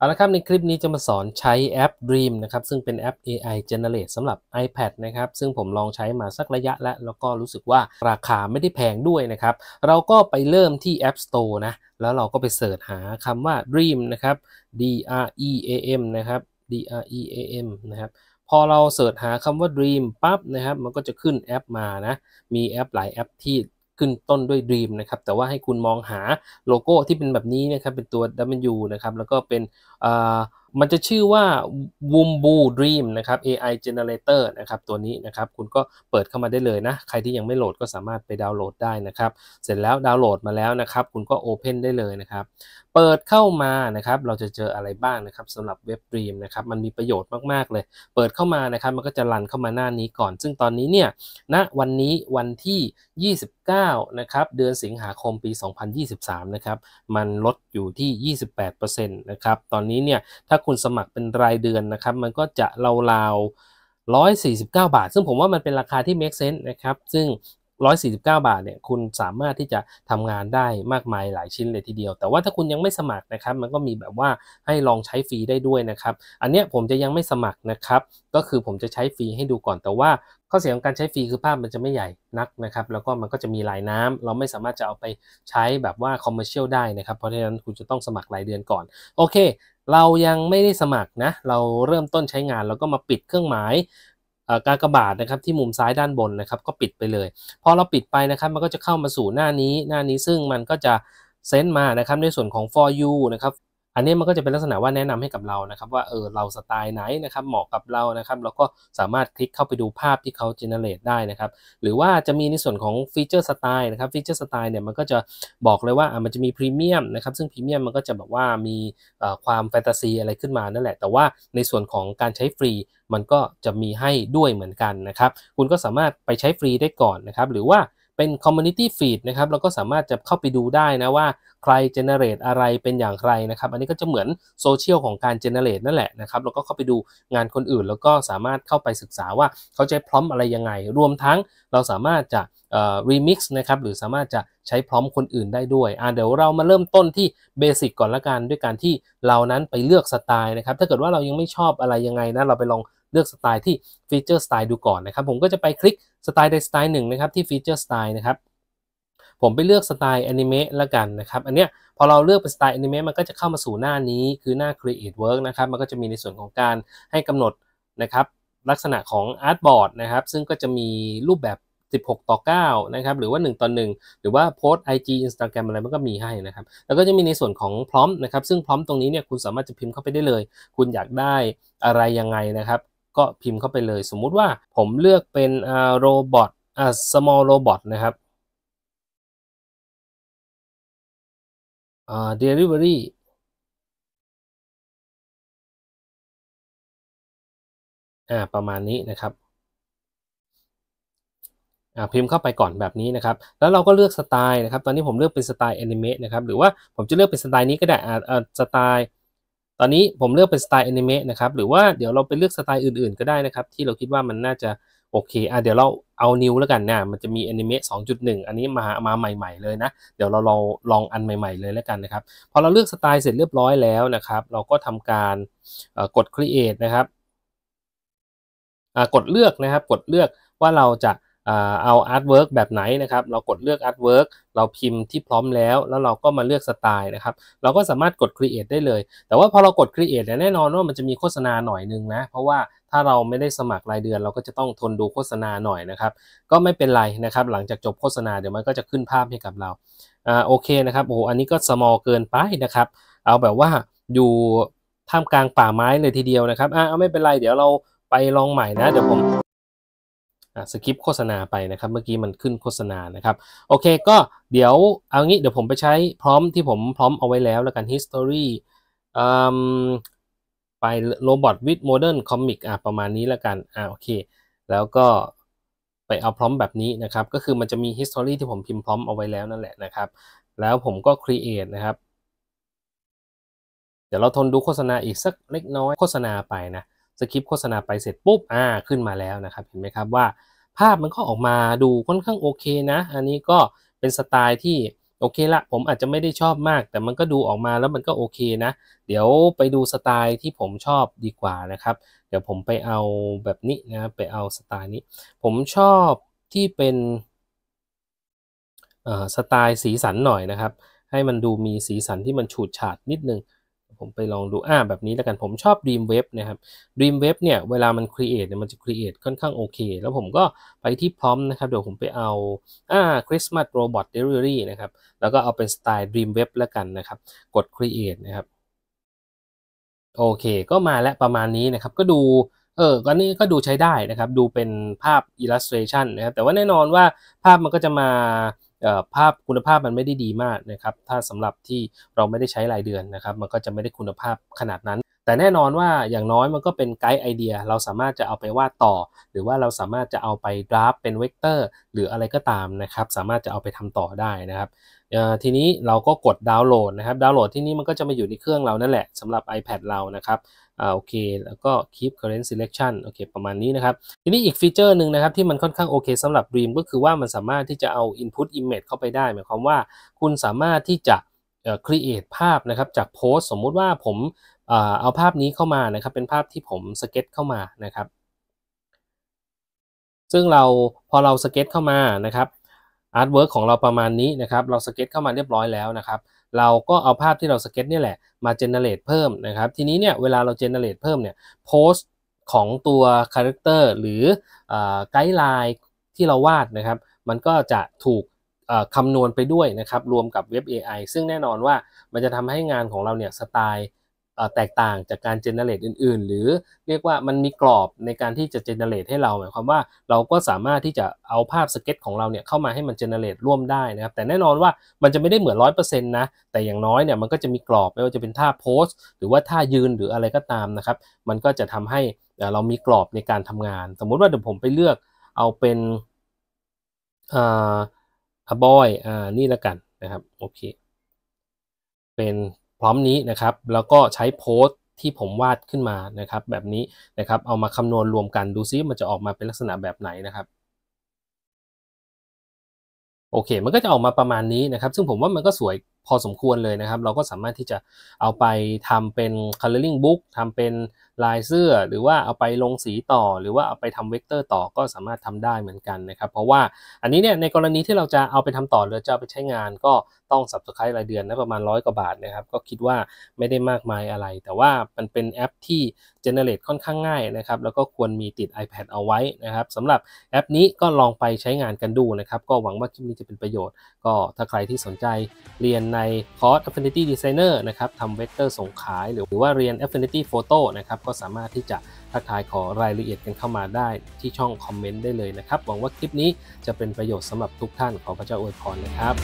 เอาละครับในคลิปนี้จะมาสอนใช้แอป Dream นะครับซึ่งเป็นแอป AI Generate สำหรับ iPad นะครับซึ่งผมลองใช้มาสักระยะแล้วแล้วก็รู้สึกว่าราคาไม่ได้แพงด้วยนะครับ เราก็ไปเริ่มที่ App Store นะแล้วเราก็ไปเสิร์ชหาคำว่า Dream นะครับ D R E A M นะครับ D R E A M นะครับพอเราเสิร์ชหาคำว่า Dream ปั๊บนะครับมันก็จะขึ้นแอปมานะมีแอปหลายแอปที่ขึ้นต้นด้วย Dream นะครับ แต่ว่าให้คุณมองหาโลโก้ที่เป็นแบบนี้นะครับ เป็นตัว W นะครับ แล้วก็เป็นมันจะชื่อว่า w o m b o o Dream นะครับ AI Generator นะครับ ตัวนี้นะครับ คุณก็เปิดเข้ามาได้เลยนะ ใครที่ยังไม่โหลดก็สามารถไปดาวน์โหลดได้นะครับ เสร็จแล้วดาวน์โหลดมาแล้วนะครับ คุณก็ Open ได้เลยนะครับเปิดเข้ามานะครับเราจะเจออะไรบ้างนะครับสำหรับเว็บดรีมนะครับมันมีประโยชน์มาก ๆ เลย เปิดเข้ามานะครับมันก็จะลันเข้ามาหน้านี้ก่อน ซึ่งตอนนี้เนี่ยณนะวันนี้วันที่ 29นะครับเดือนสิงหาคมปี 2023นะครับมันลดอยู่ที่ 28%นะครับตอนนี้เนี่ยถ้าคุณสมัครเป็นรายเดือนนะครับมันก็จะราวๆ149 บาท ซึ่งผมว่ามันเป็นราคาที่ make sense นะครับซึ่ง149 บาทเนี่ยคุณสามารถที่จะทำงานได้มากมายหลายชิ้นเลยทีเดียว แต่ว่าถ้าคุณยังไม่สมัครนะครับมันก็มีแบบว่าให้ลองใช้ฟรีได้ด้วยนะครับอันเนี้ยผมจะยังไม่สมัครนะครับก็คือผมจะใช้ฟรีให้ดูก่อน แต่ว่าข้อเสียของการใช้ฟรีคือภาพมันจะไม่ใหญ่นักนะครับแล้วก็มันก็จะมีลายน้ำ เราไม่สามารถจะเอาไปใช้แบบว่าคอมเมอร์เชียลได้นะครับเพราะฉะนั้นคุณจะต้องสมัครรายเดือนก่อนโอเค เรายังไม่ได้สมัครนะเราเริ่มต้นใช้งานแล้วก็มาปิดเครื่องหมายกากบาทนะครับที่มุมซ้ายด้านบนนะครับ ก็ปิดไปเลย พอเราปิดไปนะครับ มันก็จะเข้ามาสู่หน้านี้ หน้านี้ซึ่งมันก็จะเซนต์มานะครับในส่วนของ for you นะครับอันนี้มันก็จะเป็นลักษณะว่าแนะนำให้กับเรานะครับว่าเออเราสไตล์ไหนนะครับเหมาะกับเรานะครับเราก็สามารถคลิกเข้าไปดูภาพที่เขาเจเนเรตได้นะครับหรือว่าจะมีในส่วนของฟีเจอร์สไตล์นะครับฟีเจอร์สไตล์เนี่ยมันก็จะบอกเลยว่ามันจะมีพรีเมียมนะครับซึ่งพรีเมียมมันก็จะแบบว่ามีความแฟนตาซีอะไรขึ้นมานั่นแหละ แต่ว่าในส่วนของการใช้ฟรี มันก็จะมีให้ด้วยเหมือนกันนะครับคุณก็สามารถไปใช้ฟรีได้ก่อนนะครับหรือว่าเป็น community feed นะครับเราก็สามารถจะเข้าไปดูได้นะว่าใคร generate อะไรเป็นอย่างไรนะครับ อันนี้ก็จะเหมือนโซเชียลของการ generate นั่นแหละนะครับเราก็เข้าไปดูงานคนอื่น แล้วก็สามารถเข้าไปศึกษาว่าเขาใช้พร้อมอะไรยังไง รวมทั้งเราสามารถจะรีมิกซ์นะครับหรือสามารถจะใช้พร้อมคนอื่นได้ด้วยอ่าเดี๋ยวเรามาเริ่มต้นที่เบสิกก่อนละกันด้วยการที่เรานั้นไปเลือกสไตล์นะครับถ้าเกิดว่าเรายังไม่ชอบอะไรยังไงนะเราไปลองเลือกสไตล์ที่ฟีเจอร์สไตล์ดูก่อนนะครับผมก็จะไปคลิกสไตล์ใดสไตล์หนึ่งนะครับที่ฟีเจอร์สไตล์นะครับผมไปเลือกสไตล์แอนิเมะแล้วกันนะครับอันเนี้ยพอเราเลือกเป็นสไตล์แอนิเมะมันก็จะเข้ามาสู่หน้านี้คือหน้า Create Work นะครับมันก็จะมีในส่วนของการให้กำหนดนะครับ ลักษณะของอาร์ตบอร์ดนะครับ ซึ่งก็จะมีรูปแบบ 16 ต่อ9นะครับหรือว่า 1 ต่อ 1 หรือว่าโพสต์ IG Instagram อะไรมันก็มีให้นะครับ แล้วก็จะมีในส่วนของพร้อมนะครับ ซึ่งพร้อมตรงนี้เนี่ยคุณสามารถจะพิมพ์เข้าไปได้เลย คุณอยากได้อะไรยังไงนะครับก็พิมพ์เข้าไปเลยสมมุติว่าผมเลือกเป็นโรบอทอ่า small robot นะครับอ่า delivery อ่าประมาณนี้นะครับ พิมพ์เข้าไปก่อนแบบนี้นะครับ แล้วเราก็เลือกสไตล์นะครับ ตอนนี้ผมเลือกเป็นสไตล์แอนิเมะนะครับ หรือว่าผมจะเลือกเป็นสไตล์นี้ก็ได้สไตล์ตอนนี้ผมเลือกเป็นสไตล์แอนิเมะนะครับหรือว่าเดี๋ยวเราไปเลือกสไตล์อื่นๆ ก็ได้นะครับ ที่เราคิดว่ามันน่าจะโอเคอ่ะเดี๋ยวเราเอานิวแล้วกันนะมันจะมีแอนิเมะ2.1 อันนี้มามาใหม่ ๆเลยนะ เดี๋ยวเราลองลองอันใหม่ๆเลยแล้วกันนะครับพอเราเลือกสไตล์เสร็จเรียบร้อยแล้วนะครับเราก็ทำการกด create นะครับกดเลือกนะครับกดเลือกว่าเราจะเอาอาร์ตเวิร์กแบบไหนนะครับ เรากดเลือกอาร์ตเวิร์กเราพิมพ์ที่พร้อมแล้ว แล้วเราก็มาเลือกสไตล์นะครับ เราก็สามารถกด Create ได้เลย แต่ว่าพอเรากด Create เนี่ยแน่นอนว่ามันจะมีโฆษณาหน่อยนึงนะ เพราะว่าถ้าเราไม่ได้สมัครรายเดือน เราก็จะต้องทนดูโฆษณาหน่อยนะครับ ก็ไม่เป็นไรนะครับ หลังจากจบโฆษณาเดี๋ยวมันก็จะขึ้นภาพให้กับเราอ่าโอเคนะครับ โอ้อันนี้ก็ small เกินไปนะครับ เอาแบบว่าอยู่ท่ามกลางป่าไม้เลยทีเดียวนะครับอ่าไม่เป็นไร เดี๋ยวเราไปลองใหม่นะ เดี๋ยวผมสกิปโฆษณาไปนะครับเมื่อกี้มันขึ้นโฆษณานะครับโอเคก็เดี๋ยวเอางี้เดี๋ยวผมไปใช้พร้อมที่ผมพร้อมเอาไว้แล้วแล้วกัน history ไป robot with modern comic อ่ะประมาณนี้แล้วกันอ่ะโอเคแล้วก็ไปเอาพร้อมแบบนี้นะครับก็คือมันจะมี history ที่ผมพิมพ์พร้อมเอาไว้แล้วนั่นแหละนะครับ แล้วผมก็ create นะครับ เดี๋ยวเราทนดูโฆษณาอีกสักเล็กน้อยโฆษณาไปนะสคริปโฆษณาไปเสร็จปุ๊บ อ่า ขึ้นมาแล้วนะครับ เห็นไหมครับว่าภาพมันก็ออกมาดูค่อนข้างโอเคนะ อันนี้ก็เป็นสไตล์ที่ โอเคละ ผมอาจจะไม่ได้ชอบมาก แต่มันก็ดูออกมาแล้วมันก็โอเคนะ เดี๋ยวไปดูสไตล์ที่ผมชอบดีกว่านะครับ เดี๋ยวผมไปเอาแบบนี้นะไปเอาสไตล์นี้ ผมชอบที่เป็นสไตล์สีสันหน่อยนะครับ ให้มันดูมีสีสันที่มันฉูดฉาดนิดนึงผมไปลองดูอ่าแบบนี้แล้วกันผมชอบ Dreamweb นะครับ Dreamweb เนี่ย เวลามัน create เนี่ย มันจะ create ค่อนข้างโอเค แล้วผมก็ไปที่พร้อมนะครับ เดี๋ยวผมไปเอา อ่า Christmas Robot Delivery นะครับ แล้วก็เอาเป็นสไตล์ Dreamweb แล้วกันนะครับ กด create นะครับ โอเค ก็มาและประมาณนี้นะครับ ก็ดู เออก็นี้ก็ดูใช้ได้นะครับ ดูเป็นภาพ illustration นะครับ แต่ว่าแน่นอนว่าภาพมันก็จะมาภาพคุณภาพมันไม่ได้ดีมากนะครับถ้าสำหรับที่เราไม่ได้ใช้รายเดือนนะครับ มันก็จะไม่ได้คุณภาพขนาดนั้น แต่แน่นอนว่าอย่างน้อยมันก็เป็นไกด์ไอเดียเราสามารถจะเอาไปวาดต่อ หรือว่าเราสามารถจะเอาไปดราฟเป็นเวกเตอร์หรืออะไรก็ตามนะครับ สามารถจะเอาไปทำต่อได้นะครับทีนี้เราก็กดดาวน์โหลดนะครับ ดาวน์โหลดที่นี่มันก็จะมาอยู่ในเครื่องเรานั่นแหละสำหรับ iPad เรานะครับอ่าโอเค แล้วก็ keep current selection โอเคประมาณนี้นะครับ ทีนี้อีกฟีเจอร์หนึ่งนะครับที่มันค่อนข้างโอเคสำหรับ Dream ก็คือว่ามันสามารถที่จะเอา input image เข้าไปได้ หมายความว่าคุณสามารถที่จะ create ภาพนะครับ จากโพสสมมุติว่าผมเอาภาพนี้เข้ามานะครับเป็นภาพที่ผมสเก็ตเข้ามานะครับ ซึ่งเราพอเราสเก็ต เข้ามานะครับอาร์ตเวิร์กของเราประมาณนี้นะครับ เราสเก็ต เข้ามาเรียบร้อยแล้วนะครับเราก็เอาภาพที่เราสเก็ตนี่แหละมาเจเนเรตเพิ่มนะครับทีนี้เนี่ยเวลาเราเจเนเรตเพิ่มเนี่ยโพสต์ของตัวคาแรคเตอร์หรือไกด์ไลน์ที่เราวาดนะครับมันก็จะถูกคำนวณไปด้วยนะครับรวมกับเว็บ AI ซึ่งแน่นอนว่ามันจะทำให้งานของเราเนี่ยสไตล์แตกต่างจากการเจเนเรตอื่น ๆหรือเรียกว่ามันมีกรอบในการที่จะเจเนเรตให้เราหมายความว่าเราก็สามารถที่จะเอาภาพสเก็ตของเราเนี่ยเข้ามาให้มันเจเนเรตร่วมได้นะครับ แต่แน่นอนว่ามันจะไม่ได้เหมือนร้อยเปอร์เซ็นต์นะแต่อย่างน้อยเนี่ยมันก็จะมีกรอบไม่ว่าจะเป็นท่าโพสหรือว่าท่ายืนหรืออะไรก็ตามนะครับ มันก็จะทำให้เรามีกรอบในการทำงาน สมมุติว่าเดี๋ยวผมไปเลือกเอาเป็นอ่าบอยอ่านี่ละกันนะครับโอเคเป็นพร้อมนี้นะครับ แล้วก็ใช้โพสต์ที่ผมวาดขึ้นมานะครับ แบบนี้นะครับเอามาคำนวณรวมกันดูซิ มันจะออกมาเป็นลักษณะแบบไหนนะครับ โอเค มันก็จะออกมาประมาณนี้นะครับ ซึ่งผมว่ามันก็สวยพอสมควรเลยนะครับ เราก็สามารถที่จะเอาไปทำเป็น coloring book ทำเป็นลายเสื้อหรือว่าเอาไปลงสีต่อ หรือว่าเอาไปทำเวกเตอร์ต่อก็สามารถทำได้เหมือนกันนะครับ เพราะว่าอันนี้เนี่ยในกรณีที่เราจะเอาไปทำต่อหรือจะเอาไปใช้งานก็ต้องสับสกายรายเดือนนะประมาณร้อยกว่าบาทนะครับก็คิดว่าไม่ได้มากมายอะไร แต่ว่ามันเป็นแอปที่เจเนเรตค่อนข้างง่ายนะครับแล้วก็ควรมีติด iPad เอาไว้นะครับสำหรับแอปนี้ก็ลองไปใช้งานกันดูนะครับก็หวังว่าคลิปนี้จะเป็นประโยชน์ ก็ถ้าใครที่สนใจเรียนในคอร์ส Affinity Designer นะครับทำเวกเตอร์ส่งขายหรือว่าเรียน Affinity Photo นะครับก็สามารถที่จะทักทายขอรายละเอียดกันเข้ามาได้ที่ช่องคอมเมนต์ได้เลยนะครับ หวังว่าคลิปนี้จะเป็นประโยชน์สำหรับทุกท่านขอพระเจ้าอวยพรนะครับ